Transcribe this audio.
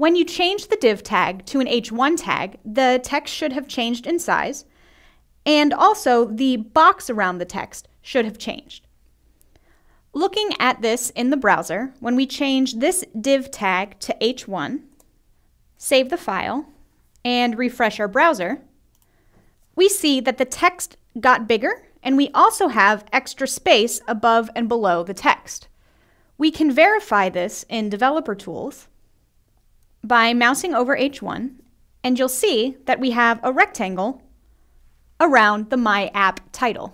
When you change the div tag to an h1 tag, the text should have changed in size, and also the box around the text should have changed. Looking at this in the browser, when we change this div tag to h1, save the file, and refresh our browser, we see that the text got bigger and we also have extra space above and below the text. We can verify this in Developer Tools by mousing over H1, and you'll see that we have a rectangle around the My App title.